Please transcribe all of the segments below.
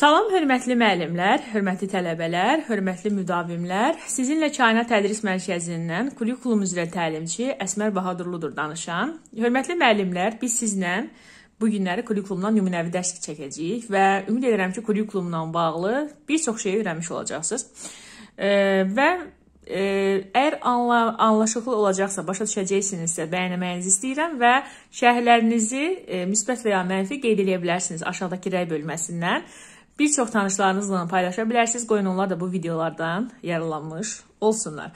Salam hörmətli müəllimlər, hörmətli tələbələr, hörmətli müdavimlər. Sizinlə Kainat Tədris Mərkəzindən kurikulum üzrə təlimçi Əsmər Bahadurludur danışan. Hörmətli müəllimlər, biz sizlə bu günləri kurikulumdan nümunəvi dərs çəkəcəyik və ümid edirəm ki, kurikulumla bağlı bir çox şey öyrənmiş olacaqsınız. Və e, əgər anla, anlaşıqlı olacaqsa, başa düşəcəksinizsə, bəyənməyinizi istəyirəm və şərhlərinizi e, müsbət və ya mənfi qeyd edə bilərsiniz aşağıdakı rəy bölməsindən. Bir çox tanışlarınızla paylaşa bilərsiniz. Qoyun onlar da bu videolardan yararlanmış olsunlar.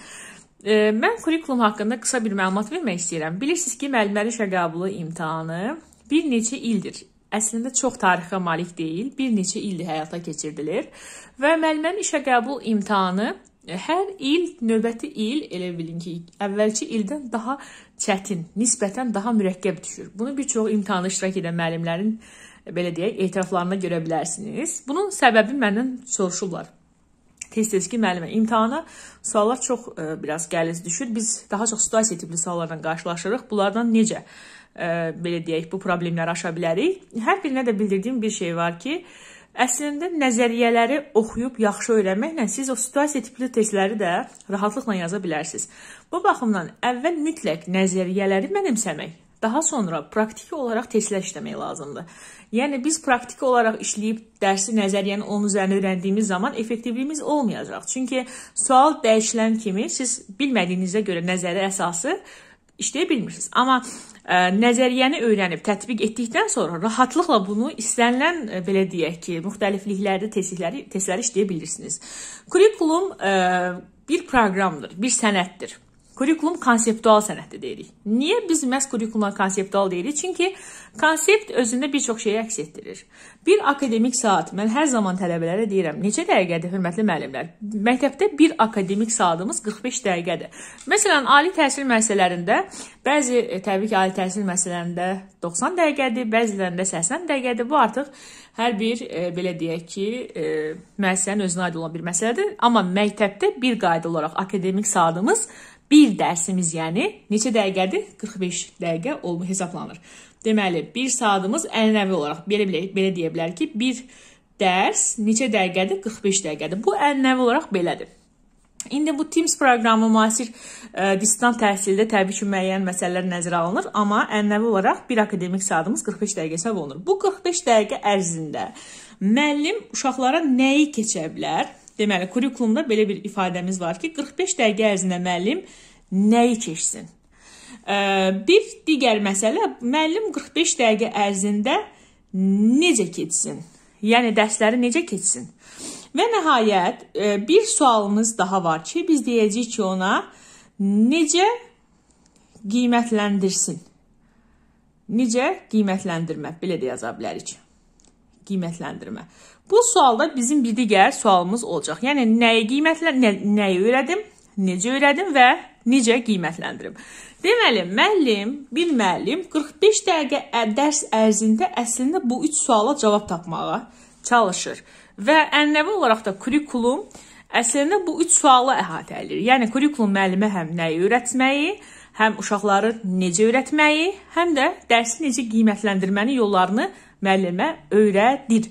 E, mən kurikulum haqqında qısa bir məlumat vermək istəyirəm. Bilirsiniz ki, müəllimlər işə qəbulu imtahanı bir neçə ildir əslində çox tarixə malik deyil, bir neçə ildir həyata keçirilir və müəllimənin işə qəbul imtahanı e, hər il növbəti il elə bilin ki, əvvəlki ildən daha çətin, nisbətən daha mürəkkəb düşür. Bunu bir çox imtahana iştirak edən müəllimlərin belə deyək, etiraflarına görə bilərsiniz. Bunun səbəbi məndən soruşublar. Tez-tez ki, müəllimə imtahana suallar çox e, biraz qəliz düşür. Biz daha çox situasiya tipli suallarla qarşılaşırıq. Bunlardan necə e, belə deyək, bu problemləri aşa bilərik? Hər birinə də bildirdiyim bir şey var ki, Əslində nəzəriyyələri oxuyub yaxşı öyrənməklə siz o situasiya tipli testləri də rahatlıqla yaza bilərsiniz. Bu baxımdan əvvəl mütləq nəzəriyyələri mənimsəmək Daha sonra praktiki olaraq testlər işləmək lazımdır. Yəni biz praktiki olaraq işləyib dərsi nəzəriyyəni onun üzərinə öyrəndiyimiz zaman effektivliyimiz olmayacaq. Çünki sual dəyişilən kimi siz bilmədiyinizə görə nəzəri əsası işləyə bilmirsiniz. Amma ə, e, nəzəriyyəni öyrənib tətbiq etdikdən sonra rahatlıqla bunu istənilən ə, e, belə deyək ki, müxtəlifliklərdə testləri testləri işləyə bilirsiniz. Kurikulum ə, e, bir proqramdır, bir sənəddir. Kurikulum konseptual sənəddir deyirik. Niyə biz məhz kurikuluma konseptual deyirik? Çünki konsept özündə bir çox şeyi əks etdirir. Bir akademik saat, mən hər zaman tələbələrə deyirəm, neçə dəqiqədir hörmətli müəllimlər? Məktəbdə bir akademik saatımız 45 dəqiqədir. Məsələn, ali təhsil müəssisələrində bəzi e, təbii ki, ali təhsil müəssisələrində 90 dəqiqədir, bəzilərində 80 dəqiqədir. Bu artıq hər bir e, belə deyək ki, e, müəssisənin özünə aid olan bir məsələdir. Amma məktəbdə bir qayda olaraq akademik saatımız 45 Bir dərsimiz, yəni neçə dəqiqədir? 45 dəqiqə olma hesablanır. Deməli, 1 saatımız ənənəvi olaraq belə belə, belə deyə bilər ki, bir dərs neçə dəqiqədir? 45 dəqiqədir. Bu ənənəvi olaraq belədir. İndi bu Teams proqramı müasir ə, e, distant təhsildə təbii ki, müəyyən məsələlər nəzərə alınır, amma ənənəvi olaraq bir akademik saatımız 45 dəqiqə hesab olunur. Bu 45 dəqiqə ərzində müəllim uşaqlara nəyi keçə bilər? Deməli, kurikulumda belə bir ifadəmiz var ki, 45 dəqiqə ərzində müəllim nəyi keçsin? Bir digər məsələ, müəllim 45 dəqiqə ərzində necə keçsin? Yəni dərsləri necə keçsin? Və nəhayət bir sualımız daha var ki, biz deyəcəyik ki, ona necə qiymətləndirsin? Necə qiymətləndirmək belə də yaza bilərik. Qiymətləndirmə. Bu sualda bizim bir digər sualımız olacaq. Yəni nəyi qiymətlən nə, nəyi öyrədim, necə öyrədim və necə qiymətləndirim. Deməli, müəllim, bir müəllim 45 dəqiqə dərs ərzində əslində bu 3 suala cavab tapmağa çalışır və ənənəvi olaraq da kurikulum əslində bu 3 sualı əhatə edir. Yəni kurikulum müəllimə həm nəyi öyrətməyi, həm uşaqları necə öyrətməyi, həm də dərsi necə qiymətləndirmənin yollarını öyrədir müəllimə öyrədir.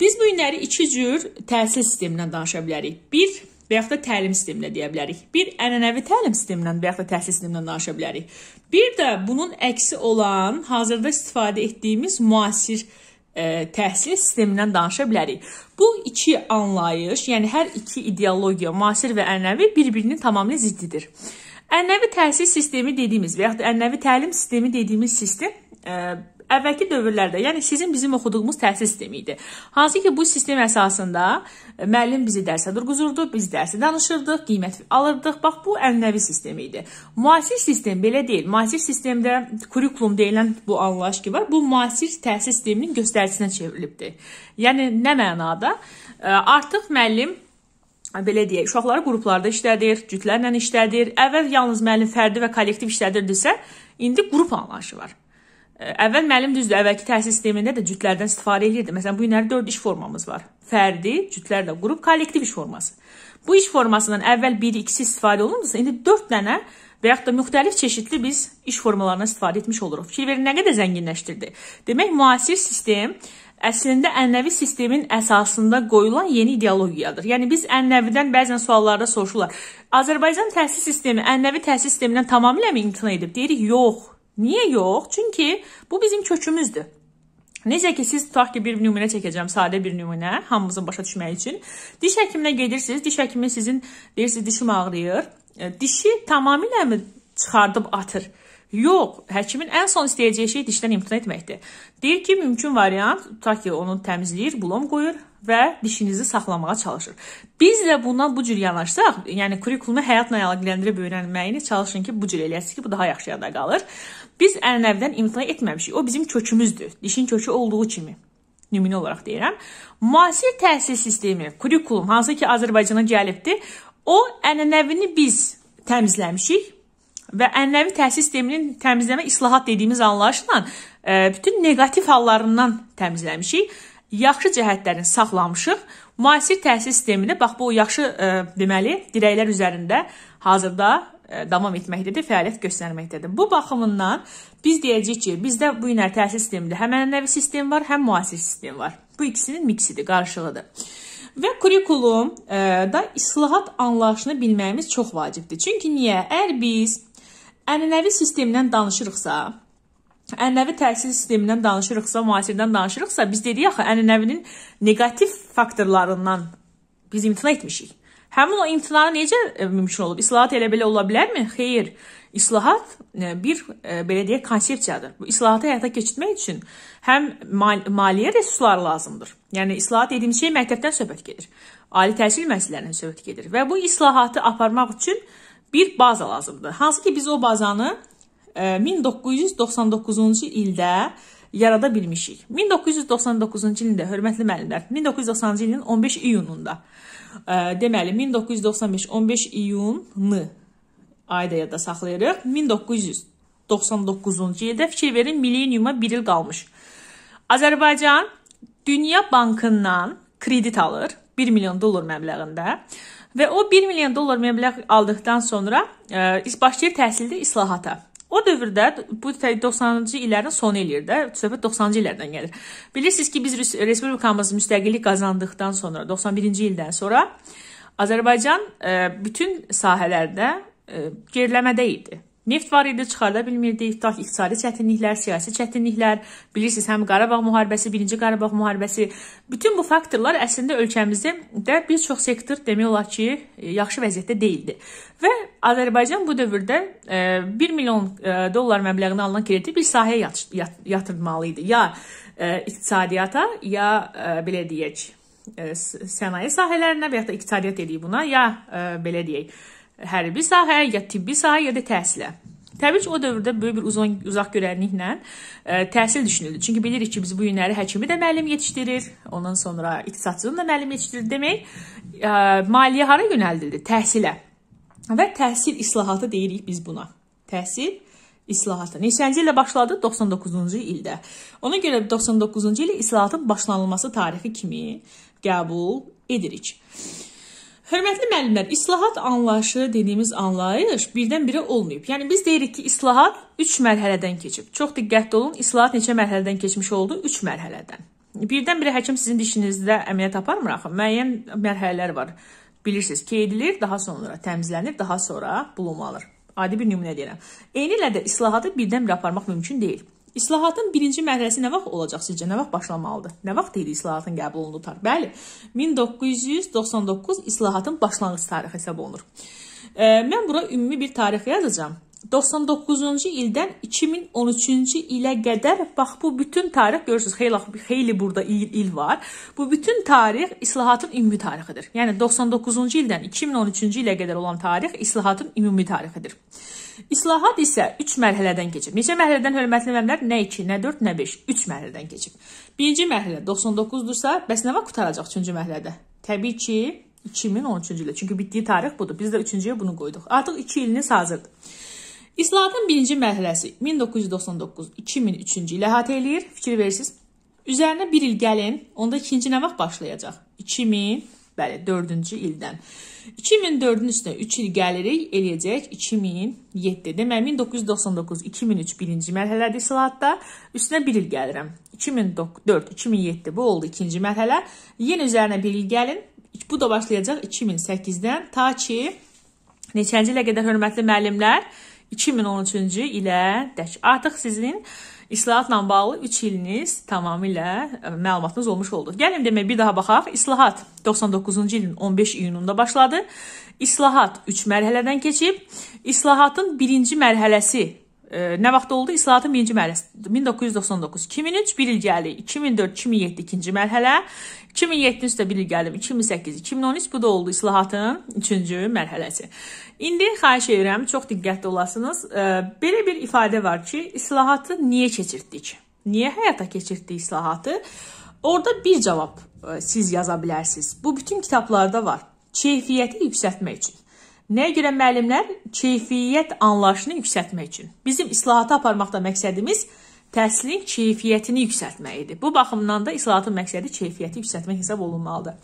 Biz bu günləri iki cür təhsil sistemindən danışa bilərik. Bir və yaxud da təlim sisteminə deyə bilərik. Bir ənənəvi təlim sistemindən və yaxud da təhsil sistemindən danışa bilərik. Bir də bunun əksi olan hazırda istifadə etdiyimiz müasir ə, e, təhsil sistemindən danışa bilərik. Bu iki anlayış, yəni hər iki ideologiya, müasir və ənənəvi bir-birinin tamamilə ziddidir. Ənənəvi təhsil sistemi dediyimiz və yaxud da ənənəvi təlim sistemi dediyimiz sistem ə, e, əvvəlki dövrlərdə, yəni sizin bizim oxuduğumuz təhsil sistemi idi. Hansı ki bu sistem əsasında e, müəllim bizi dərsə durğuzurdu, biz dərsi danışırdıq, qiymət alırdıq. Bax bu ənənəvi sistem idi. Müasir sistem belə deyil. Müasir sistemdə kurikulum deyilən bu anlayış ki var, bu müasir təhsil sisteminin göstəricinə çevrilibdi. Yəni nə mənada? E, artıq müəllim e, belə deyək, uşaqları qruplarda işlədir, cütlərlə işlədir. Əvvəl yalnız müəllim fərdi və kollektiv işlədirdisə, indi qrup anlayışı var. Əvvəl müəllim düzdür, əvvəlki təhsil sistemində də cütlərdən istifadə edirdi. Məsələn, bu günləri 4 iş formamız var. Fərdi, cütlərlə qrup, kollektiv iş forması. Bu iş formasından əvvəl 1, 2-si istifadə olunmursa, indi 4 dənə və yaxud da müxtəlif çeşidli biz iş formalarından istifadə etmiş oluruq. Fikir verin, nə qədər zənginləşdirdi. Demək, müasir sistem əslində ənənəvi sistemin əsasında qoyulan yeni ideologiyadır. Yəni biz ənənəvidən bəzən suallarda soruşurlar. Azərbaycan təhsil sistemi ənənəvi təhsil sistemindən tamamilə mi imtina edib? Deyirik, yox. Niyə yox? Çünki bu bizim kökümüzdür. Necə ki siz tutaq ki bir nümunə çəkəcəm, sadə bir nümunə, hamımızın başa düşməyi üçün. Diş həkiminə gedirsiniz, diş həkimi sizin deyirsiniz dişim ağrıyır. E, dişi tamamilə mi çıxardıb atır? Yox, həkimin ən son istəyəcəyi şey dişdən imtina etməkdir. Deyir ki, mümkün variant tutaq ki, onu təmizləyir, blom qoyur və dişinizi saxlamağa çalışır. Biz də bundan bu cür yanaşsaq, yəni kurikulumu həyatla əlaqələndirib öyrənməyini çalışın ki, bu cür eləyəsiz ki, bu daha yaxşı yada qalır. Biz ənənəvdən imtina etməmişik. O bizim kökümüzdür. Dişin kökü olduğu kimi nümunə olaraq deyirəm. Müasir təhsil sistemi, kurikulum hansı ki Azərbaycana gəlibdi, o ənənəvini biz təmizləmişik və ənənəvi təhsil sisteminin təmizləmə islahat dediyimiz anlayışla e, bütün neqativ hallarından təmizləmişik. Yaxşı cəhətlərini saxlamışıq. Müasir təhsil sistemində bax bu yaxşı e, deməli dirəklər üzərində hazırda e, davam etməkdədir, fəaliyyət göstərməkdədir. Bu baxımından biz deyəcəyik ki, bizdə bu günə təhsil sistemində həm ənənəvi sistem var, həm müasir sistem var. Bu ikisinin miksidir, qarışığıdır. Və kurikulum da islahat anlayışını bilməyimiz çox vacibdir. Çünki niyə? Əgər biz ənənəvi sistemdən danışırıqsa, ənənəvi təhsil sistemindən danışırıqsa, müasirdən danışırıqsa, biz dedik axı ənənəvinin neqativ faktorlarından biz imtina etmişik. Həmin o imtina necə e, mümkün olub? İslahat elə belə ola bilərmi? Xeyr. İslahat e, bir e, belə deyək konsepsiyadır. Bu islahatı həyata keçirmək üçün həm mal maliyyə resursları lazımdır. Yəni islahat dediyim şey məktəbdən söhbət gedir. Ali təhsil müəssisələrindən söhbət gedir və bu islahatı aparmaq üçün bir baza lazımdır. Hansı ki biz o bazanı 1999-cu e, ildə yarada bilmişik. 1999-cu ildə hörmətli müəllimlər, 1990-cı ilin 15 iyununda. E, deməli 1995 15 iyunu ayda yadda saxlayırıq. 1999-cu ildə fikir verin, millenniuma 1 il qalmış. Azərbaycan Dünya Bankından kredit alır 1 milyon dollar məbləğində. Və o 1 milyon dollar məbləğ aldıqdan sonra ə, e, başlayır təhsildə islahata. O dövrdə bu 90-cı illərin sonu eləyir də, söhbət 90-cı illərdən gəlir. Bilirsiniz ki, biz respublikamız müstəqillik qazandıqdan sonra, 91-ci ildən sonra Azərbaycan ə, e, bütün sahələrdə ə, e, geriləmədə idi. Neft var idi, çıxarda bilmirdik. Tutaq iqtisadi çətinliklər, siyasi çətinliklər, bilirsiniz, həm Qarabağ müharibəsi, 1-ci Qarabağ müharibəsi. Bütün bu faktorlar əslində ölkəmizdə də bir çox sektor demək olar ki, e, yaxşı vəziyyətdə değildi. Və Azərbaycan bu dövrdə 1 e, milyon e, dollar məbləğinə alınan krediti bir sahəyə yatırmalı idi. Ya iqtisadiyyata, ya belə deyək, sənaye sahələrinə və ya da iqtisadiyyat eləyir buna, ya belə deyək, hərbi sahə, ya tibbi sahə, ya da təhsilə. Təbii ki, o dövrdə böyük bir uzun uzaq görənliklə ə, e, təhsil düşünüldü. Çünki bilirik ki, biz bu günləri həkimi də müəllim yetişdirir, ondan sonra iqtisadçını da müəllim yetişdirir demək, ə, e, maliyyə hara yönəldildi? Təhsilə. Və təhsil islahatı deyirik biz buna. Təhsil islahatı. Neçənci ildə başladı? 99-cu ildə. Ona görə 99-cu ildə islahatın başlanılması tarixi kimi qəbul edirik. Hörmətli müəllimlər, islahat anlayışı dediyimiz anlayış birdən-birə olmayıb. Yəni biz deyirik ki, islahat 3 mərhələdən keçib. Çox diqqətli olun, islahat neçə mərhələdən keçmiş oldu? 3 mərhələdən. Birdən-birə həkim sizin dişinizdə əməliyyat aparmır axı. Müəyyən mərhələlər var. Bilirsiniz, keydilir, daha sonra təmizlənir, daha sonra bulumanır. Adi bir nümunə deyirəm. Eynilə də islahatı birdən-birə aparmaq mümkün deyil. İslahatın birinci mərhələsi nə vaxt olacaq sizcə? Nə vaxt başlamalıdır? Nə vaxt idi islahatın qəbul olunduğu tarix? Bəli, 1999 islahatın başlanğıc tarixi hesab olunur. E, mən bura ümumi bir tarix yazacağam. 99-cu ildən 2013-cü ilə qədər bax bu bütün tarix görürsüz, xeyli xeyli burada il, il var. Bu bütün tarix islahatın ümumi tarixidir. Yəni 99-cu ildən 2013-cü ilə qədər olan tarix islahatın ümumi tarixidir. İslahat isə 3 mərhələdən keçib. Neçə mərhələdən hörmətli müəllimlər? Nə 2, nə 4, nə 5? 3 mərhələdən keçib. Birinci mərhələ 99-dursa, bəs nə vaxt qurtaracaq 3-cü mərhələdə? Təbii ki, 2013-cü ildə. Çünki bitdiyi tarix budur. Biz də 3-cüyə bunu qoyduq. Artıq 2 iliniz hazırdır. İslahatın birinci mərhələsi 1999-2003-cü ilə əhatə eləyir. Fikir verirsiniz. Üzərinə 1 il gəlin, onda ikinci nə vaxt başlayacaq? 2000 Bəli, 4-cü ildən. 2004-ün üstünə 3 il gəlirik, eləyəcək 2007. Deməli 1999, 2003 birinci mərhələdir islahatda. Üstünə 1 il gəlirəm. 2004, 2007 bu oldu ikinci mərhələ. Yenə üzərinə 1 il gəlin. Bu da başlayacaq 2008-dən ta ki neçənci ilə qədər hörmətli müəllimlər 2013-cü ilə dək artıq sizin İslahatla bağlı 3 iliniz tamamilə e, məlumatınız olmuş oldu. Gəlin demək bir daha baxaq. İslahat 99-cu ilin 15 iyununda başladı. İslahat 3 mərhələdən keçib. İslahatın birinci mərhələsi Nə vaxt oldu? İslahatın birinci mərhələsi 1999, 2003 bir il gəli, 2004, 2007 ikinci mərhələ, 2007 üstə bir il gəlim, 2008, 2013 bu da oldu islahatın üçüncü mərhələsi. İndi xahiş edirəm, çox diqqətli olasınız. Belə bir ifadə var ki, islahatı niyə keçirtdik? Niyə həyata keçirtdik islahatı? Orada bir cavab e, siz yaza bilərsiniz. Bu bütün kitablarda var. Keyfiyyəti yüksəltmək üçün. Nəyə görə müəllimlər keyfiyyət anlayışını yüksəltmək üçün? Bizim islahatı aparmaqda məqsədimiz təhsilin keyfiyyətini yüksəltmək idi. Bu baxımdan da islahatın məqsədi keyfiyyəti yüksəltmək hesab olunmalıdır.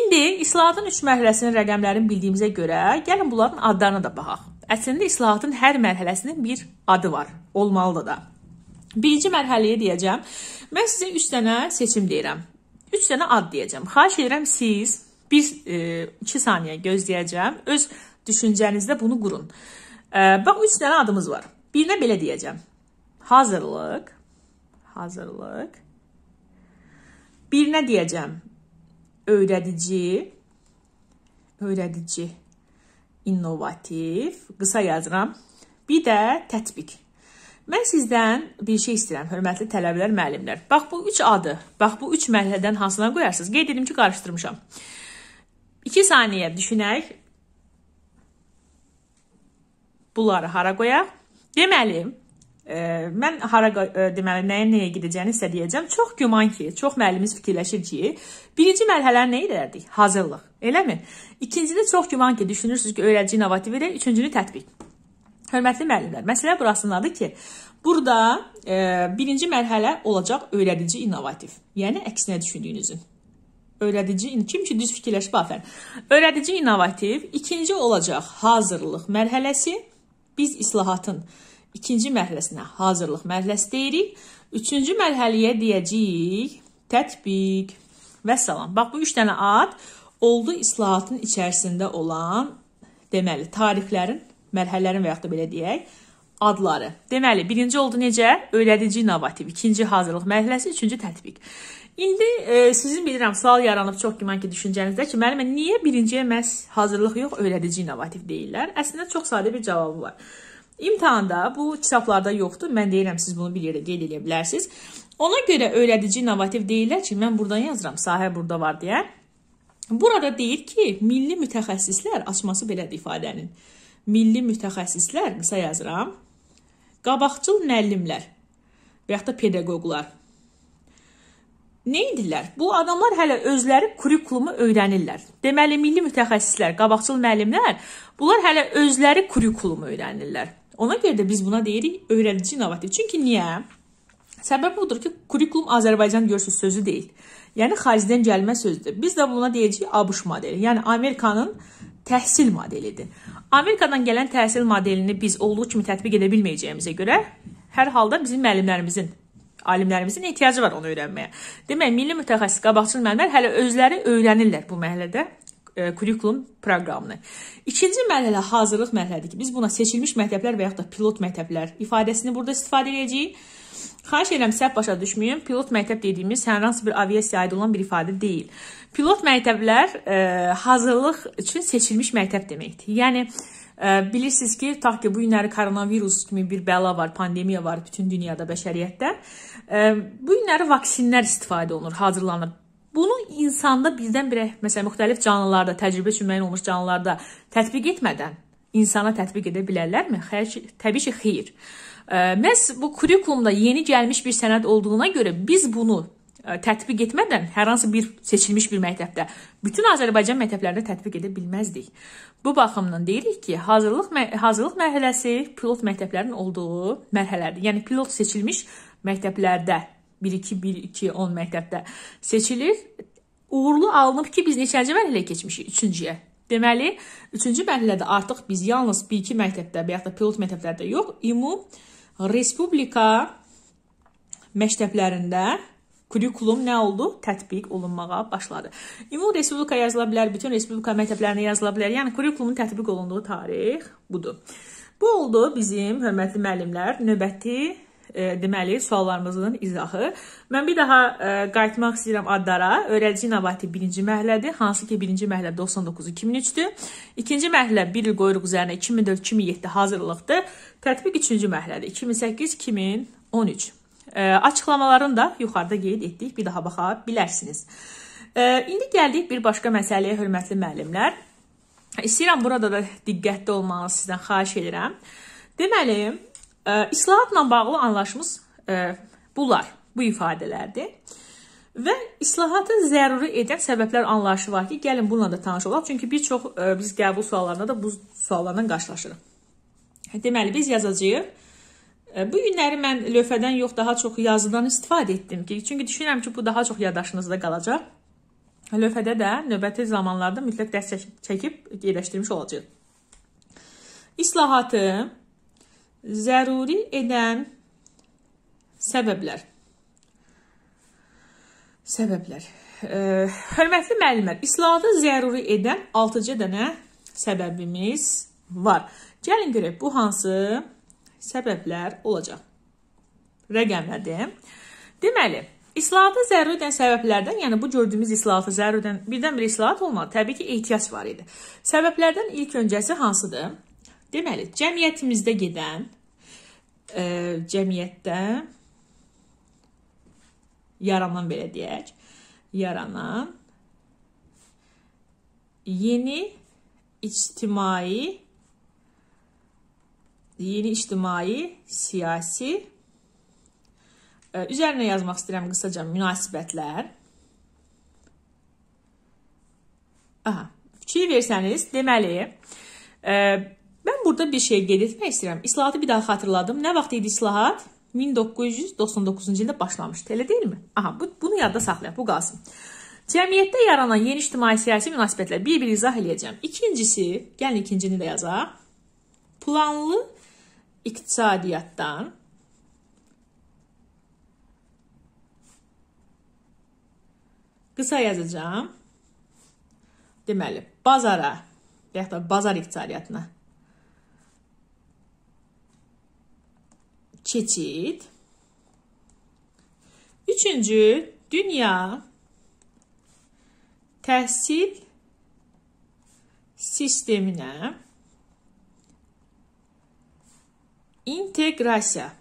İndi islahatın 3 mərhələsinin rəqəmlərini bildiyimizə görə, gəlin bunların adlarına da baxaq. Əslində islahatın hər mərhələsinin bir adı var, olmalıdır da. Birinci mərhələyə deyəcəm. Mən sizə 3 dənə seçim deyirəm. 3 dənə ad deyəcəm. Xahiş edirəm siz Biz 2 e, saniyə gözləyəcəm. Öz düşüncənizdə bunu qurun. E, bax 3 dənə adımız var. Birinə belə deyəcəm. Hazırlıq, hazırlıq. Birinə deyəcəm öyrədici, öyrədici, innovativ, qısa yazıram. Bir də tətbiq. Mən sizdən bir şey istəyirəm, hörmətli tələbələr, müəllimlər. Bax bu 3 adı, bax bu 3 mərhələdən hansına qoyarsınız? Qeyd edim ki, qarışdırmışam. 2 saniyə düşünək. Bunları hara qoyaq? Deməli, e, mən hara e, deməli nəyə nəyə gedəcəyini sizə deyəcəm. Çox güman ki, çox müəllimiz fikirləşir ki, birinci mərhələ nə edərdik? Hazırlıq. Eləmi? İkincidə çox güman ki, düşünürsüz ki, öyrədici innovativ edir, üçüncünü tətbiq. Hörmətli müəllimlər, məsələ burasındadır ki, burada e, birinci mərhələ olacaq öyrədici innovativ. Yəni əksinə düşündüyünüzün öyrədici, kim ki düz fikirləşib afərin. Öyrədici innovativ, ikinci olacaq hazırlıq mərhələsi. Biz islahatın ikinci mərhələsinə hazırlıq mərhələsi deyirik. Üçüncü mərhələyə deyəcəyik tətbiq. Və salam. Bax bu 3 dənə ad oldu islahatın içərisində olan deməli tarixlərin, mərhələlərin və ya da belə deyək, adları. Deməli, birinci oldu necə? Öyrədici innovativ, ikinci hazırlıq mərhələsi, üçüncü tətbiq. İndi e, sizin bilirəm sual yaranıb çox güman ki, düşüncənizdə ki, müəllimə niyə birinciyə məhz hazırlıq yox, öyrədici innovativ deyirlər? Əslində çox sadə bir cavabı var. İmtahanda bu kitablarda yoxdur. Mən deyirəm siz bunu bir yerə qeyd edə bilərsiniz. Ona görə öyrədici innovativ deyirlər ki, mən burdan yazıram, sahə burada var deyə. Burada deyir ki, milli mütəxəssislər açması belədir ifadənin. Milli mütəxəssislər qısa yazıram. Qabaqcıl müəllimlər və ya da pedaqoqlar Neydilər? Bu adamlar hələ özləri kurikulumu öyrənirlər. Deməli, milli mütəxəssislər, qabaqcıl müəllimlər, bunlar hələ özləri kurikulumu öyrənirlər. Ona görə də biz buna deyirik öyrədici innovativ. Çünki niyə? Səbəb budur ki, kurikulum Azərbaycan görürsüz sözü deyil. Yəni xaricdən gəlmə sözdür. Biz də buna deyəcəyik ABŞ modeli. Yəni Amerikanın təhsil modelidir. Amerikadan gələn təhsil modelini biz olduğu kimi tətbiq edə bilməyəcəyimizə görə hər halda bizim müəllimlərimizin alimlərimizin ehtiyacı var onu öyrənməyə. Demək, milli mütəxəssis qabaqcıl müəllimlər hələ özləri öyrənirlər bu mərhələdə e, kurikulum proqramını. İkinci mərhələ hazırlıq mərhələdir ki, biz buna seçilmiş məktəblər və yaxud da pilot məktəblər ifadəsini burada istifadə edəcəyik. Xahiş edirəm səhv başa düşməyin. Pilot məktəb dediyimiz hər hansı bir aviasiyaya aid olan bir ifadə deyil. Pilot məktəblər ə, e, hazırlıq üçün seçilmiş məktəb deməkdir. Yəni Bilirsiniz ki, tutaq ki, bu günləri koronavirus kimi bir bəla var, pandemiya var bütün dünyada, bəşəriyyətdə. Bu günləri vaksinlər istifadə olunur, hazırlanır. Bunu insanda birdən-birə, məsələn, müxtəlif canlılarda, təcrübə üçün müəyyən olmuş canlılarda tətbiq etmədən insana tətbiq edə bilərlərmi? Xeyr, təbii ki, xeyr. Məs bu kurikulumda yeni gəlmiş bir sənəd olduğuna görə biz bunu tətbiq etmədən hər hansı bir seçilmiş bir məktəbdə bütün Azərbaycan məktəblərində tətbiq edə bilməzdik. Bu baxımdan deyirik ki, hazırlıq mə hazırlıq mərhələsi pilot məktəblərin olduğu mərhələdir. Yəni pilot seçilmiş məktəblərdə 1-2 1-2-10 məktəbdə seçilir. Uğurlu alınıb ki, biz neçənci mərhələyə keçmişik? 3-cüyə. Deməli, 3-cü mərhələdə artıq biz yalnız 1-2 məktəbdə və ya da pilot məktəblərdə yox, ümum respublika məktəblərində kurikulum nə oldu? Tətbiq olunmağa başladı. Ümumi respublika yazıla bilər, bütün respublika məktəblərinə yazıla bilər. Yəni kurikulumun tətbiq olunduğu tarix budur. Bu oldu bizim hörmətli müəllimlər növbəti e, deməli suallarımızın izahı. Mən bir daha e, qayıtmaq istəyirəm adlara. Öyrədici innovati 1-ci mərhələdir, hansı ki 1-ci mərhələ 99-2003-dür. 2-ci mərhələ 1 il qoyuruq üzərinə 2004-2007 hazırlıqdır. Tətbiq 3-cü mərhələdir 2008-2013. E, açıqlamalarını da yuxarıda qeyd etdik. Bir daha baxa bilərsiniz. E, indi gəldik bir başqa məsələyə, hörmətli müəllimlər. İstəyirəm burada da diqqətli olmanızı sizdən xahiş edirəm. Deməli, e, islahatla bağlı anlaşımız e, bunlar, bu ifadələrdir. Və islahatı zəruri edən səbəblər anlayışı var ki, gəlin bununla da tanış olaq. Çünki bir çox e, biz qəbul suallarında da bu suallarla qarşılaşırıq. Deməli, biz yazacağıq E, bu günləri mən lövhədən yox, daha çox yazıdan istifadə etdim ki, çünki düşünürəm ki, bu daha çox yaddaşınızda qalacaq. Lövhədə də növbəti zamanlarda mütləq dərs çəkib yerləşdirmiş olacağıq. İslahatı zəruri edən səbəblər. Səbəblər. E, hörmətli müəllimlər, islahatı zəruri edən 6-cı dənə səbəbimiz var. Gəlin görək bu hansı səbəblər olacaq. Rəqəmlədim. Deməli, islahatı zəruri edən səbəblərdən, yəni bu gördüyümüz islahatı zəruri edən birdən-birə islahat olmadı. Təbii ki, ehtiyac var idi. Səbəblərdən ilk öncəsi hansıdır? Deməli, cəmiyyətimizdə gedən ə, e, cəmiyyətdə yaranan belə deyək, yaranan yeni ictimai yeni ictimai, siyasi, üzərinə yazmaq istəyirəm qısaca münasibətlər. Aha, fikir versəniz, deməli, e, mən burada bir şey qeyd etmək istəyirəm. İslahatı bir daha xatırladım. Nə vaxt idi islahat? 1999-cu ildə başlamışdı, elə deyilmi? Aha, bu, bunu yadda saxlayaq, bu qalsın. Cəmiyyətdə yaranan yeni ictimai-siyasi münasibətlər bir-bir izah eləyəcəm. İkincisi, gəlin ikincini də yazaq. Planlı iqtisadiyyatdan qısa yazacağam. Deməli, bazara və ya da bazar iqtisadiyyatına keçid. Üçüncü, dünya təhsil sisteminə integrasiya.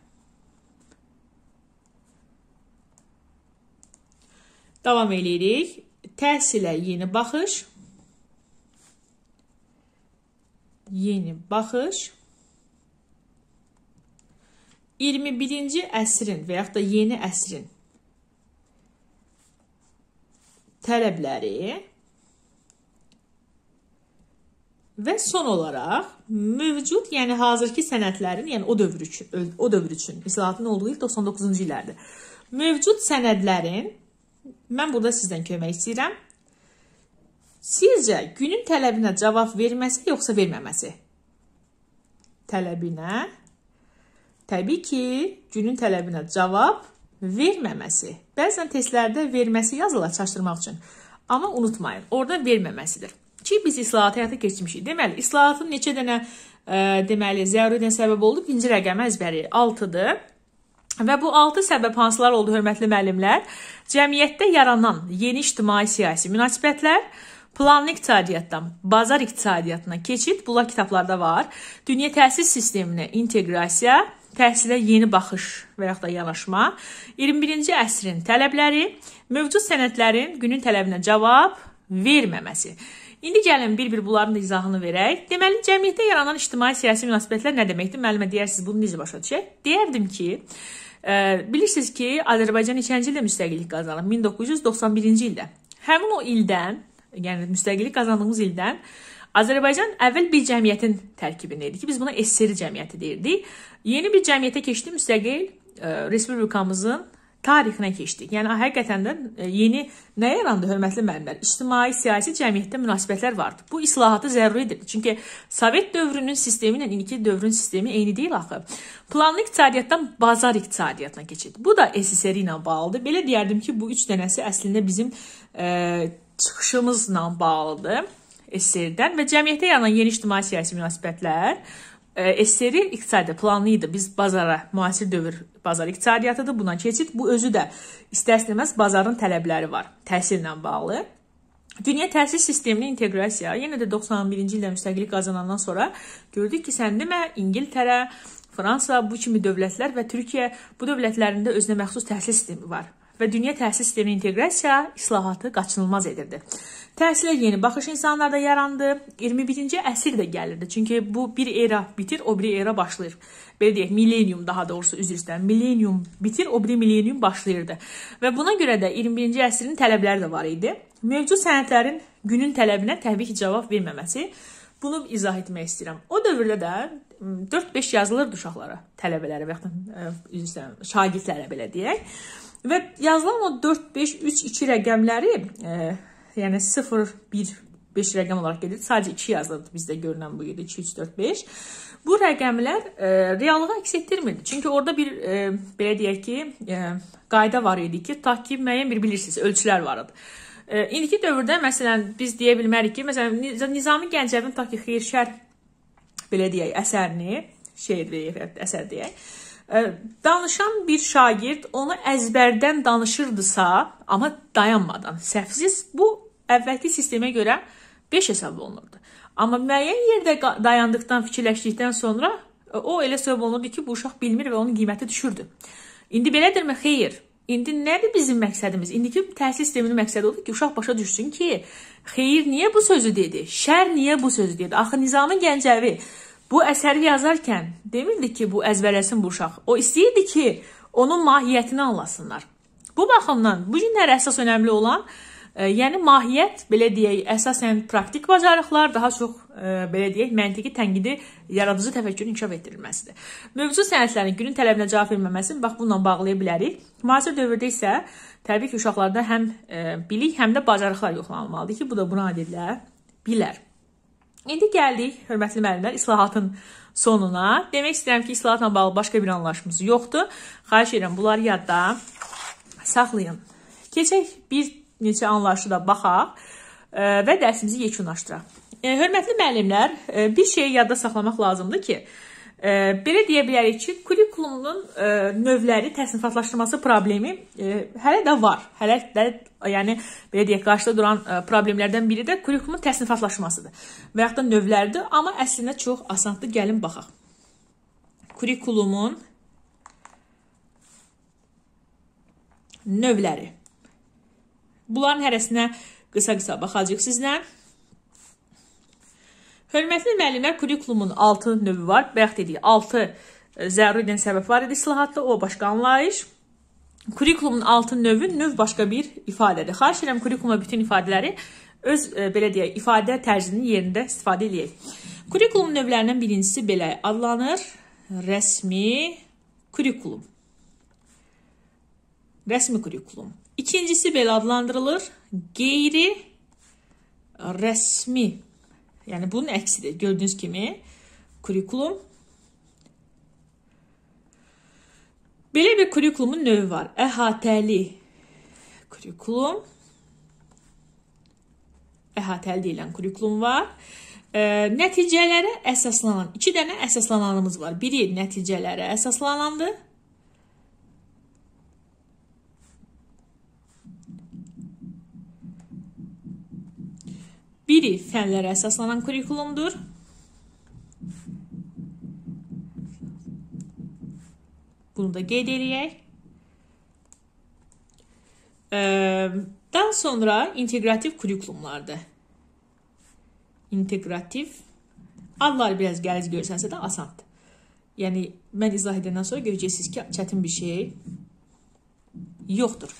Davam eləyirik. Təhsilə yeni baxış. Yeni baxış. 21-ci əsrin və yaxud da yeni əsrin tələbləri Və son olaraq mövcud, yəni hazırki sənədlərin, yəni o dövr üçün, o dövr üçün, islahatın olduğu il 99-cu illərdir. Mövcud sənədlərin mən burada sizdən kömək istəyirəm. Sizcə günün tələbinə cavab verməsi yoxsa verməməsi? Tələbinə təbii ki, günün tələbinə cavab verməməsi. Bəzən testlərdə verməsi yazılır çaşdırmaq üçün. Amma unutmayın, orada verməməsidir ki, biz islahatı həyata keçmişik. Deməli, islahatın neçə dənə ə, e, deməli, zəruriyyətə səbəb oldu? Birinci rəqəm əzbəri 6-dır. Və bu 6 səbəb hansılar oldu, hörmətli müəllimlər? Cəmiyyətdə yaranan yeni ictimai-siyasi münasibətlər, Planlı iqtisadiyyatdan bazar iqtisadiyyatına keçid bunlar kitablarda var. Dünya təhsil sisteminə inteqrasiya, təhsilə yeni baxış və yaxud da yanaşma, 21-ci əsrin tələbləri, mövcud sənədlərin günün tələbinə cavab verməməsi. İndi gəlin bir-bir bunların da izahını verək. Deməli, cəmiyyətdə yaranan ictimai-siyasi münasibətlər nə deməkdir? Müəllimə deyərsiniz, bunu necə başa düşək? Deyərdim ki, Ə, e, bilirsiniz ki, Azərbaycan neçənci ildə müstəqillik qazanıb? 1991-ci ildə. Həmin o ildən, yəni müstəqillik qazandığımız ildən Azərbaycan əvvəl bir cəmiyyətin tərkibində idi ki, biz buna SSR cəmiyyəti deyirdik. Yeni bir cəmiyyətə keçdi müstəqil ə, e, respublikamızın tarixinə keçdik. Yəni həqiqətən də e, yeni nə yarandı hörmətli müəllimlər? İctimai, siyasi cəmiyyətdə münasibətlər vardı. Bu islahatı zəruridir. Çünki Sovet dövrünün sistemi ilə indiki dövrün sistemi eyni deyil axı. Planlı iqtisadiyyatdan bazar iqtisadiyyatına keçid. Bu da SSR ilə bağlıdır. Belə deyərdim ki, bu üç dənəsi əslində bizim ə, e, çıxışımızla bağlıdır SSR-dən və cəmiyyətdə yaranan yeni ictimai siyasi münasibətlər E, SSR iqtisadi planlı idi. Biz bazara, müasir dövr bazar iqtisadiyyatıdır. Buna keçid. Bu özü də istəsləməz bazarın tələbləri var təhsillə bağlı. Dünya təhsil sisteminə inteqrasiya yenə də 91-ci ildə müstəqillik qazanandan sonra gördük ki, sən demə İngiltərə, Fransa bu kimi dövlətlər və Türkiyə bu dövlətlərində özünə məxsus təhsil sistemi var və dünya təhsil sisteminə inteqrasiya islahatı qaçınılmaz edirdi. Təhsilə yeni baxış insanlarda yarandı. 21-ci əsr də gəlirdi. Çünki bu bir era bitir, o biri era başlayır. Belə deyək, millennium daha doğrusu üzr istəyirəm. Millennium bitir, o biri millennium başlayırdı. Və buna görə də 21-ci əsrin tələbləri də var idi. Mövcud sənədlərin günün tələbinə təbii ki, cavab verməməsi. Bunu izah etmək istəyirəm. O dövrdə də 4-5 yazılırdı uşaqlara, tələbələrə və ya üzr istəyirəm, şagirdlərə belə deyək. Və yazılan o 4 5 3 2 rəqəmləri e, yəni 0, 1, 5 rəqəm olaraq gedir. Sadəcə 2 yazılırdı bizdə görünən bu yerdə 2, 3, 4, 5. Bu rəqəmlər e, reallığı əks etdirmirdi. Çünki orada bir e, belə deyək ki, e, qayda var idi ki, tutaq ki, müəyyən bir bilirsiniz, ölçülər var idi. E, indiki dövrdə məsələn biz deyə bilmərik ki, məsələn Nizami Gəncəvin tutaq ki, xeyir-şər belə deyək əsərini şeir deyək, əsər deyək. Danışan bir şagird onu əzbərdən danışırdısa, amma dayanmadan, səhvsiz bu əvvəlki sistemə görə 5 hesab olunurdu. Amma müəyyən yerdə dayandıqdan, fikirləşdikdən sonra e, o elə hesab olunurdu ki, bu uşaq bilmir və onun qiyməti düşürdü. İndi belədirmi? Xeyr. İndi nədir bizim məqsədimiz? İndiki təhsil sisteminin məqsədi odur ki, uşaq başa düşsün ki, xeyir niyə bu sözü dedi? Şər niyə bu sözü dedi? Axı Nizami Gəncəvi bu əsəri yazarkən demirdi ki, bu əzbələsin bu uşaq. O istəyirdi ki, onun mahiyyətini anlasınlar. Bu baxımdan bu günlər əsas önəmli olan ə, e, yəni mahiyyət, belə deyək, əsasən praktik bacarıqlar, daha çox ə, e, belə deyək, məntiqi tənqidi, yaradıcı təfəkkürün inkişaf etdirilməsidir. Mövzu sənədlərin günün tələbinə cavab verməməsini bax bununla bağlaya bilərik. Müasir dövrdə isə təbii ki, uşaqlarda həm ə, e, bilik, həm də bacarıqlar yoxlanılmalıdır ki, bu da buna adilə bilər. İndi gəldik, hörmətli müəllimlər, islahatın sonuna. Demək istəyirəm ki, islahatla bağlı başqa bir anlaşımız yoxdur. Xahiş edirəm, bunları yadda saxlayın. Keçək bir neçə anlaşıda baxaq e, və dərsimizi yekunlaşdıraq. E, hörmətli müəllimlər, e, bir şeyi yadda saxlamaq lazımdır ki, E, belə deyə bilərik ki, kurikulumun e, növləri təsnifatlaşdırması problemi e, hələ də var. Hələ də yəni belə deyək, qarşıda duran e, problemlərdən biri də kurikulumun təsnifatlaşmasıdır. Və yaxud da növləridir, amma əslində çox asandır. Gəlin baxaq. Kurikulumun növləri. Bunların hərəsinə qısa-qısa baxacağıq sizlə. Hörmətli müəllimlər, kurikulumun 6 növü var. Bayaq dedik, 6 e, zəruri dən səbəb var idi islahatda, o başqa anlayış. Kurikulumun 6 növü növ başqa bir ifadədir. Xahiş edirəm kurikuluma bütün ifadələri öz e, belə deyək, ifadə tərzinin yerində istifadə eləyək. Kurikulum növlərindən birincisi belə adlanır: rəsmi kurikulum. Rəsmi kurikulum. İkincisi belə adlandırılır: qeyri rəsmi kurikulum Yəni bunun əksidir. Gördüyünüz kimi kurikulum Belə bir kurikulumun növü var. Əhatəli e kurikulum. Əhatəli e deyilən kurikulum var. E, nəticələrə əsaslanan 2 dənə əsaslananımız var. Biri nəticələrə əsaslanandır. biri fənlərə əsaslanan kurikulumdur. Bunu da qeyd eləyək. Dan sonra inteqrativ kurikulumlardır. İnteqrativ adlar biraz gəliz görsənsə də asandır. Yəni mən izah edəndən sonra görəcəksiniz ki, çətin bir şey yoxdur.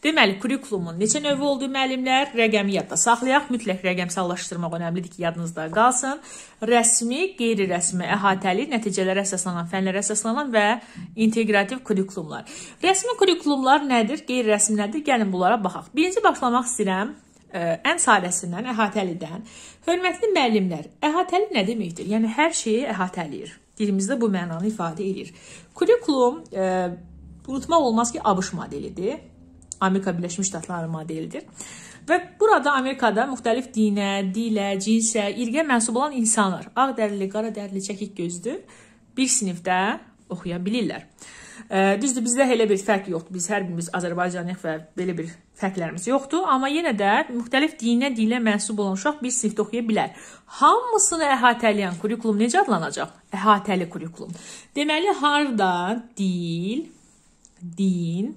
Deməli, kurikulumun neçə növü oldu müəllimlər? Rəqəmi yadda saxlayaq, mütləq rəqəmsallaşdırmaq önəmlidir ki, yadınızda qalsın. Rəsmi, qeyri-rəsmi, əhatəli, nəticələrə əsaslanan, fənlərə əsaslanan və inteqrativ kurikulumlar. Rəsmi kurikulumlar nədir? Qeyri-rəsmi nədir? Gəlin bunlara baxaq. Birinci başlamaq istəyirəm e, ən sadəsindən, əhatəlidən. Hörmətli müəllimlər, əhatəli nə deməkdir? Yəni hər şeyi əhatələyir. Dilimizdə bu mənanı ifadə edir. Kurikulum e, unutmaq olmaz ki, ABŞ modelidir. Amerika Birləşmiş Ştatları modelidir. Və burada Amerikada müxtəlif dinə, dilə, cinsə, irqə mənsub olan insanlar, ağ dərili, qara dərili, çəkik gözlü bir sinifdə oxuya bilirlər. Düzdür, bizdə elə bir fərq yoxdur. Biz hər birimiz Azərbaycanlıyıq və belə bir fərqlərimiz yoxdur, amma yenə də müxtəlif dinə, dilə mənsub olan uşaq bir sinifdə oxuya bilər. Hamısını əhatələyən kurikulum necə adlanacaq? Əhatəli kurikulum. Deməli, harda dil, din,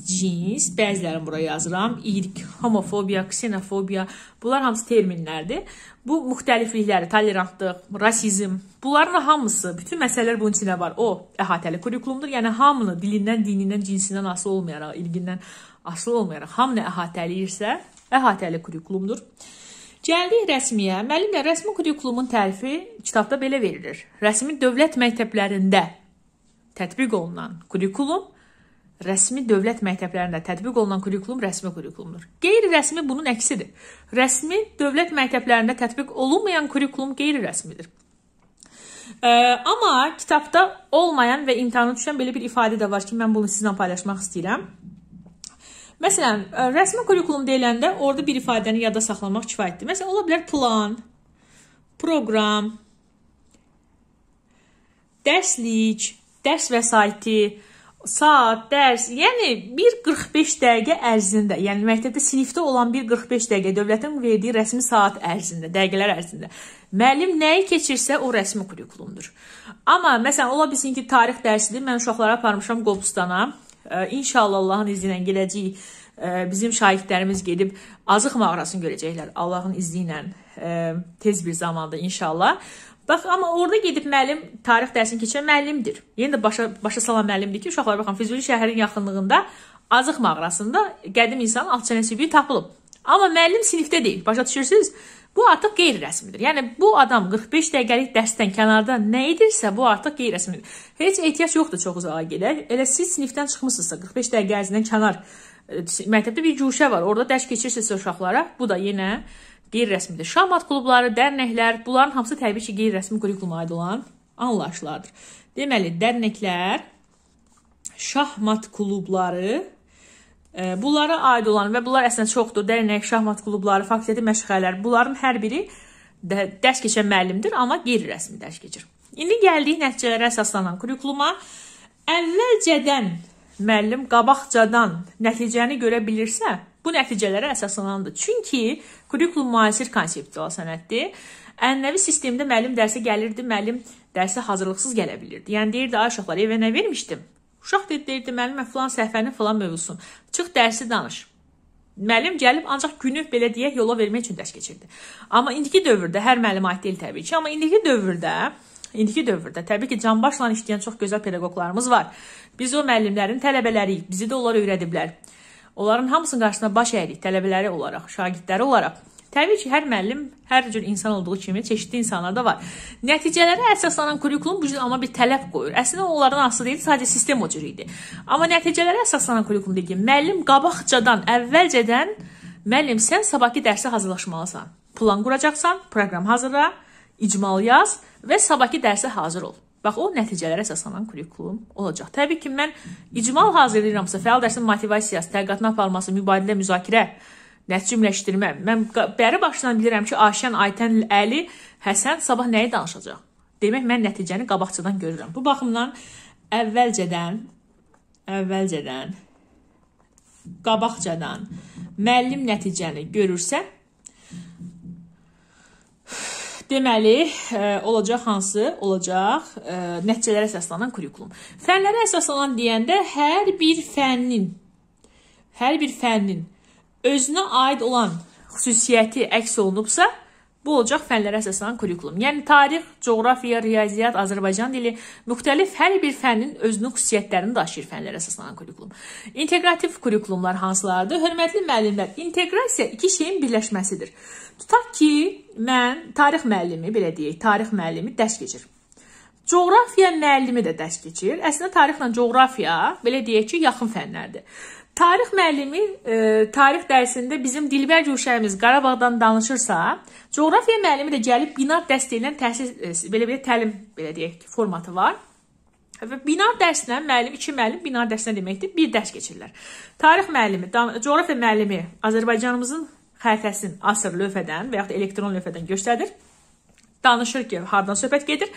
cins, bəzilərini bura yazıram, irq, homofobiya, ksenofobiya, bunlar hamısı terminlərdir. Bu müxtəliflikləri, tolerantlıq, rasizm, bunların hamısı, bütün məsələlər bunun içində var. O əhatəli kurikulumdur, yəni hamını dilindən, dinindən, cinsindən asılı olmayaraq, ilgindən asılı olmayaraq hamını əhatələyirsə, əhatəli kurikulumdur. Gəldik rəsmiyə. Müəllimlər, rəsmi kurikulumun tərifi kitabda belə verilir. Rəsmi dövlət məktəblərində tətbiq olunan kurikulum rəsmi dövlət məktəblərində tətbiq olunan kurikulum rəsmi kurikulumdur. Qeyri-rəsmi bunun əksidir. Rəsmi dövlət məktəblərində tətbiq olunmayan kurikulum qeyri-rəsmidir. Ə, amma kitabda olmayan və imtahana düşən belə bir ifadə də var ki, mən bunu sizinlə paylaşmaq istəyirəm. Məsələn, rəsmi kurikulum deyiləndə orada bir ifadəni yadda saxlamaq kifayətdir. Məsələn, ola bilər plan, proqram, dərslik, dərs vəsaiti, saat, dərs, yəni 1.45 dəqiqə ərzində, yəni məktəbdə sinifdə olan 1.45 dəqiqə dövlətin verdiyi rəsmi saat ərzində, dəqiqələr ərzində müəllim nəyi keçirsə o rəsmi kurikulumdur. Amma məsələn ola bilsin ki, tarix dərsidir, mən uşaqlara aparmışam Qobustana. İnşallah Allahın izni ilə gələcəyik. Bizim şahidlərimiz gedib Azıq mağarasını görəcəklər Allahın izni ilə tez bir zamanda inşallah. Bax, amma orada gedib müəllim tarix dərsini keçən müəllimdir. Yenə yəni də başa başa salan müəllimdir ki, uşaqlar baxın Füzuli şəhərinin yaxınlığında Azıq mağarasında qədim insanın alt çənəsi büyük tapılıb. Amma müəllim sinifdə deyil. Başa düşürsüz? Bu artıq qeyri-rəsmidir. Yəni bu adam 45 dəqiqəlik dərsdən kənarda nə edirsə, bu artıq qeyri-rəsmidir. Heç ehtiyac yoxdur çox uzağa gedək. Elə siz sinifdən çıxmısınızsa, 45 dəqiqə ərzində kənar e, məktəbdə bir guşə var. Orda dərs keçirsiniz uşaqlara. Bu da yenə qeyri-rəsmidir. Şahmat klubları, dərnəklər, bunların hamısı təbii ki, qeyri-rəsmi quruluma aid olan anlayışlardır. Deməli, dərnəklər, şahmat klubları, e, bunlara aid olan və bunlar əslində çoxdur. Dərnək, şahmat klubları, fakulteti məşğələlər, bunların hər biri də, dərs keçən müəllimdir, amma qeyri-rəsmi dərs keçir. İndi gəldik nəticələrə əsaslanan kurikuluma. Əvvəlcədən müəllim qabaqcadan nəticəni görə bilirsə, Bu nəticələrə əsaslanandır. Çünki kurikulum müasir konseptual sənəddir. Ənənəvi sistemdə müəllim dərsə gəlirdi, müəllim dərsə hazırlıqsız gələ bilirdi. Yəni deyirdi, "Ay uşaqlar, evə nə vermişdim?" Uşaq deyirdi, deyirdi "Müəllim, mən falan səhifənin falan mövzusunu. Çıx dərsi danış." Müəllim gəlib ancaq günü belə deyək yola vermək üçün dərs keçirdi. Amma indiki dövrdə hər müəllimə aid deyil təbii ki, amma indiki dövrdə İndiki dövrdə təbii ki, canbaşla işləyən çox gözəl pedaqoqlarımız var. Biz o müəllimlərin tələbələriyik. Bizi də onlar öyrədiblər. Onların hamısının qarşısına baş əydik, tələbələri olaraq, şagirdləri olaraq. Təbii ki, hər müəllim hər cür insan olduğu kimi çeşidli insanlar da var. Nəticələrə əsaslanan kurikulum bu cür amma bir tələb qoyur. Əslində onlardan asılı deyil, sadəcə sistem o cür idi. Amma nəticələrə əsaslanan kurikulum dediyim, müəllim qabaqcadan, əvvəlcədən müəllim sən sabahki dərsə hazırlaşmalısan. Plan quracaqsan, proqram hazırla, icmal yaz və sabahki dərsə hazır ol. Bax, o nəticələrə əsaslanan kurikulum olacaq. Təbii ki, mən icmal hazırlayıramsa, fəal dərsin motivasiyası, təqdimatın aparılması, mübadilə, müzakirə, nəticəmləşdirmə. Mən bəri başdan bilirəm ki, Ayşən, Aytən, Əli, Həsən sabah nəyi danışacaq? Demək, mən nəticəni qabaqcadan görürəm. Bu baxımdan əvvəlcədən əvvəlcədən qabaqcadan müəllim nəticəni görürsə, Deməli, ə, e, olacaq hansı? Olacaq ə, e, nəticələrə əsaslanan kurikulum. Fənlərə əsaslanan deyəndə hər bir fənnin hər bir fənnin özünə aid olan xüsusiyyəti əks olunubsa, Bu olacaq fənlərə əsaslanan kurikulum. Yəni tarix, coğrafiya, riyaziyyat, Azərbaycan dili müxtəlif hər bir fənnin özünün xüsusiyyətlərini daşıyır fənlərə əsaslanan kurikulum. İnteqrativ kurikulumlar hansılardır? Hörmətli müəllimlər, inteqrasiya iki şeyin birləşməsidir. Tutaq ki, mən tarix müəllimi, belə deyək, tarix müəllimi dərs keçir. Coğrafiya müəllimi də dərs keçir. Əslində tarixlə coğrafiya, belə deyək ki, yaxın fənlərdir. Tarix müəllimi e, tarix dərsində bizim Dilbər Cüşəyimiz Qarabağdan danışırsa, coğrafiya müəllimi də gəlib binar dəstəyi ilə təhsil e, belə belə təlim belə deyək ki, formatı var. Və binar dərsinə müəllim, iki müəllim binar dərsinə deməkdir, bir dərs keçirlər. Tarix müəllimi, coğrafiya müəllimi Azərbaycanımızın xəritəsini asır lövhədən və yaxud elektron lövhədən göstərir danışır ki, hardan söhbət gedir.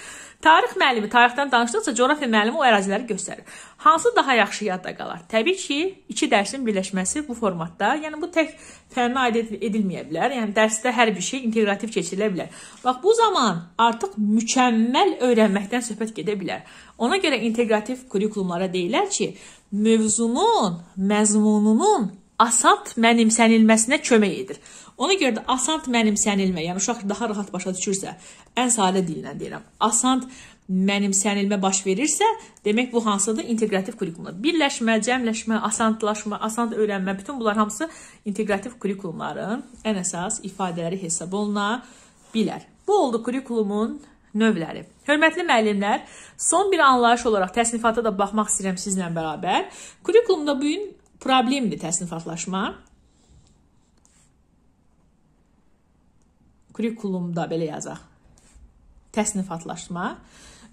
Tarix müəllimi tarixdən danışdıqca coğrafiya müəllimi o əraziləri göstərir. Hansı daha yaxşı yadda qalar? Təbii ki, iki dərsin birləşməsi bu formatda, yəni bu tək fənnə aid edilməyə bilər. Yəni dərsdə hər bir şey inteqrativ keçirilə bilər. Bax bu zaman artıq mükəmməl öyrənməkdən söhbət gedə bilər. Ona görə inteqrativ kurikulumlara deyirlər ki, mövzunun, məzmununun asat mənimsənilməsinə kömək edir. Ona görə də asant mənimsənilmə, yəni uşaq daha rahat başa düşürsə, ən sadə dillə deyirəm. Asant mənimsənilmə baş verirsə, demək bu hansıdır? İnteqrativ kurikulumlar. Birləşmə, cəmləşmə, asantlaşma, asant öyrənmə, bütün bunlar hamısı inteqrativ kurikulumların ən əsas ifadələri hesab oluna bilər. Bu oldu kurikulumun növləri. Hörmətli müəllimlər, son bir anlayış olaraq təsnifata da baxmaq istəyirəm sizlə bərabər. Kurikulumda bu gün problemdir təsnifatlaşma. kurikulumda belə yazaq. Təsnifatlaşma.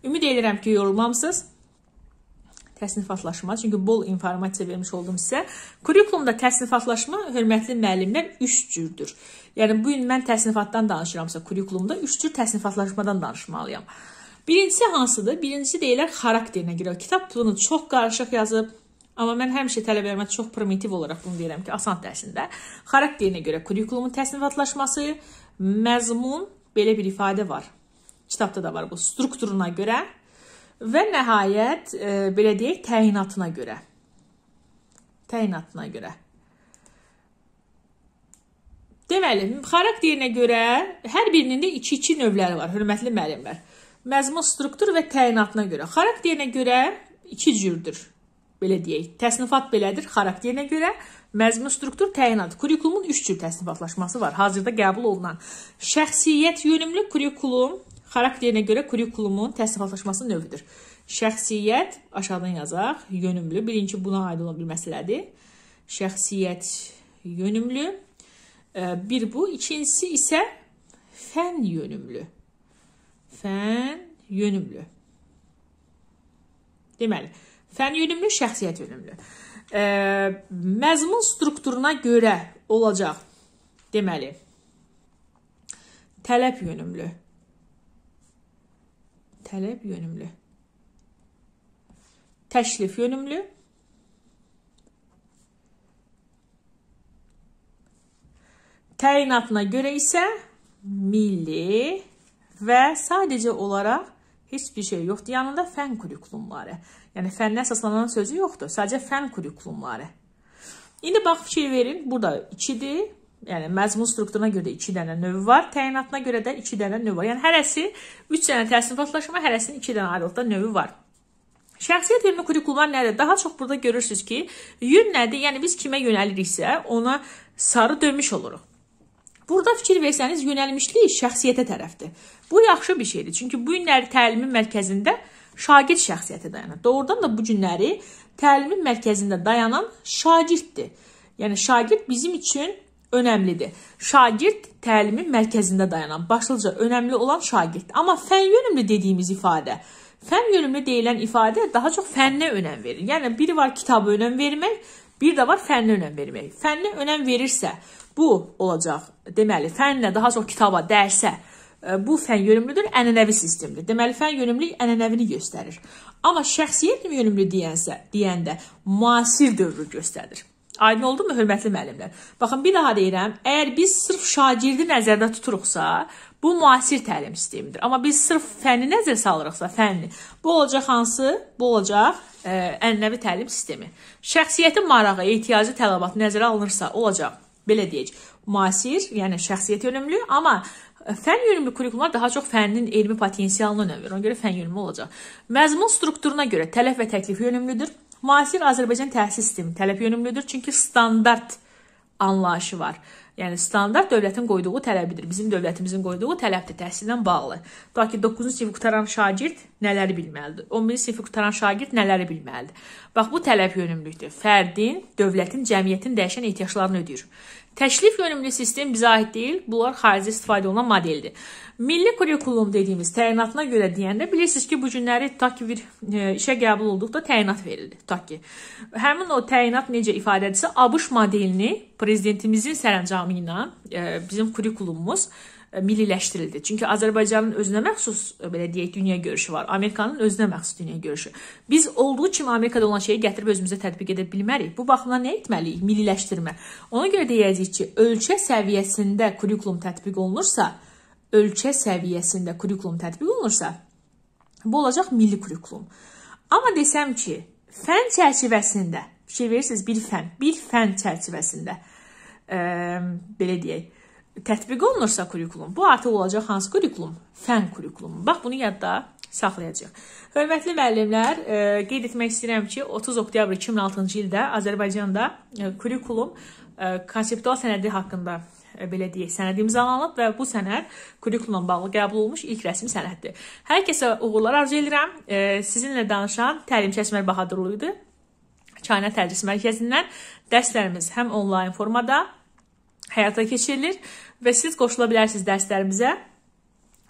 Ümid edirəm ki, yorulmamısınız. Təsnifatlaşma, çünki bol informasiya vermiş oldum sizə. Kurikulumda təsnifatlaşma hörmətli müəllimlər 3 cürdür. Yəni bu gün mən təsnifatdan danışıramsa, kurikulumda 3 cür təsnifatlaşmadan danışmalıyam. Birincisi hansıdır? Birincisi deyirlər xarakterinə görə. Kitab bunu çox qarışıq yazıb, Amma mən həmişə tələbələrimə çox primitiv olaraq bunu deyirəm ki, asan təhsildə xarakterinə görə kurikulumun təsnifatlaşması, məzmun belə bir ifadə var. Kitabda da var bu strukturuna görə və nəhayət e, belə deyək təyinatına görə. Təyinatına görə. Deməli, xarakterinə görə hər birinin də 2-2 növləri var, hörmətli müəllimlər. Məzmun, struktur və təyinatına görə. Xarakterinə görə 2 cürdür belə deyək, təsnifat belədir, xarakterinə görə məzmun struktur təyin adı. Kurikulumun 3 cür təsnifatlaşması var. Hazırda qəbul olunan şəxsiyyət yönümlü kurikulum xarakterinə görə kurikulumun təsnifatlaşması növüdür. Şəxsiyyət aşağıdan yazaq, yönümlü. Birinci buna aid olan bir məsələdir. Şəxsiyyət yönümlü. E, bir bu, ikincisi isə fən yönümlü. Fən yönümlü. Deməli, Fənn yönümlü, şəxsiyyət yönümlü. E, məzmun strukturuna görə olacaq. Deməli, tələb yönümlü. Tələb yönümlü. Təklif yönümlü. Təyinatına görə isə milli və sadəcə olaraq heç bir şey yoxdur. Yanında fən kurikulumları. Yəni fənnə əsaslanan sözü yoxdur. Sadəcə fən kurikulumları. İndi bax fikir verin. Burada 2-dir. Yəni məzmun strukturuna görə 2 dənə növ var, təyinatına görə də 2 dənə növ var. Yəni hərəsi 3 dənə təsnifatlaşma, hərəsinin 2 dənə ayrılıqda növü var. Şəxsiyyət elmi kurikulumlar nədir? Daha çox burada görürsüz ki, yün nədir? Yəni biz kimə yönəliriksə, ona sarı dömüş oluruq. Burada fikir versəniz, yönəlmişlik şəxsiyyətə tərəfdir. Bu yaxşı bir şeydir. Çünki bu günləri təlimin mərkəzində şagird şəxsiyyəti dayanır. Doğrudan da bu günləri təlimin mərkəzində dayanan şagirddir. Yəni şagird bizim üçün önəmlidir. Şagird təlimin mərkəzində dayanan, başlıca önəmli olan şagird. Amma fən yönümlü dediyimiz ifadə Fən yönümlü deyilən ifadə daha çox fənnə önəm verir. Yəni biri var kitaba önəm vermək, Bir də var fənni önəm vermək. Fənni önəm verirsə, bu olacaq. Deməli, fənnlə daha çox kitaba, dərsə, e, bu fən yönümlüdür, ənənəvi sistemdir. Deməli, fən yönümlülük ənənəvini göstərir. Amma şəxsiyyət yönümlü deyənsə, deyəndə müasir dövrü göstərir. Aydın oldu mu hörmətli müəllimlər? Baxın bir daha deyirəm, əgər biz sırf şagirdi nəzərdə tuturuqsa, bu müasir təlim sistemidir. Amma biz sırf fənni nəzərə salırıqsa, fənni, bu olacaq hansı? Bu olacaq ə, e, ənənəvi təlim sistemi. Şəxsiyyətin marağı, ehtiyacı, tələbatı nəzərə alınırsa, olacaq belə deyək, müasir, yəni şəxsiyyət yönümlü, amma fən yönümlü kurikulumlar daha çox fənnin elmi potensialına önəm verir. Ona görə fən yönümlü olacaq. Məzmun strukturuna görə tələb və təklif yönümlüdür. Müasir Azərbaycan təhsil sistemi tələb yönümlüdür, çünki standart anlayışı var. Yəni standart dövlətin qoyduğu tələbidir. Bizim dövlətimizin qoyduğu tələbdir təhsillə bağlı. Tutaq ki, 9-cu sinif qutaran şagird nələri bilməlidir? 11-ci sinif qutaran şagird nələri bilməlidir? Bax bu tələb yönümlülükdür. Fərdin, dövlətin, cəmiyyətin dəyişən ehtiyaclarını ödəyir. Təklif yönümlü sistem bizə aid deyil, bunlar xarici istifadə olunan modeldir. Milli kurikulum dediyimiz təyinatına görə deyəndə bilirsiniz ki, bu günləri tutaq ki, bir e, işə qəbul olduqda təyinat verilir, tutaq ki. Həmin o təyinat necə ifadədirsə, ABŞ modelini prezidentimizin sərəncamı ilə e, bizim kurikulumumuz e, E, milliləşdirildi. Çünki Azərbaycanın özünə məxsus e, belə deyək dünya görüşü var. Amerikanın özünə məxsus dünya görüşü. Biz olduğu kimi Amerikada olan şeyi gətirib özümüzə tətbiq edə bilmərik. Bu baxımdan nə etməliyik? Milliləşdirmə. Ona görə deyəcəyik ki, ölkə səviyyəsində kurikulum tətbiq olunursa, ölkə səviyyəsində kurikulum tətbiq olunursa, bu olacaq milli kurikulum. Amma desəm ki, fən çərçivəsində, fikir şey verirsiniz, bir fən, bir fən çərçivəsində, ə, e, belə deyək, tətbiq olunursa kurikulum, bu artıq olacaq hansı kurikulum? Fən kurikulumu. Bax bunu yadda saxlayacaq. Hörmətli müəllimlər, e, qeyd etmək istəyirəm ki, 30 oktyabr 2006-cı ildə Azərbaycanda e, kurikulum e, konseptual sənədi haqqında belə deyək, sənəd imzalanıb və bu sənəd kurikulumla bağlı qəbul olmuş ilk rəsmi sənəddir. Hər kəsə uğurlar arzu edirəm. Sizinlə danışan təlimçi Əsmər Bahadurlu idi. Kainat Tədris Mərkəzindən dərslərimiz həm onlayn formada həyata keçirilir, və siz qoşula bilərsiniz dərslərimizə.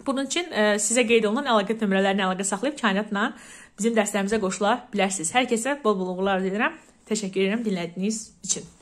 Bunun üçün ə, e, sizə qeyd olunan əlaqə nömrələrini əlaqə saxlayıb kainatla bizim dərslərimizə qoşula bilərsiniz. Hər kəsə bol-bol uğurlar diləyirəm. Təşəkkür edirəm dinlədiyiniz üçün.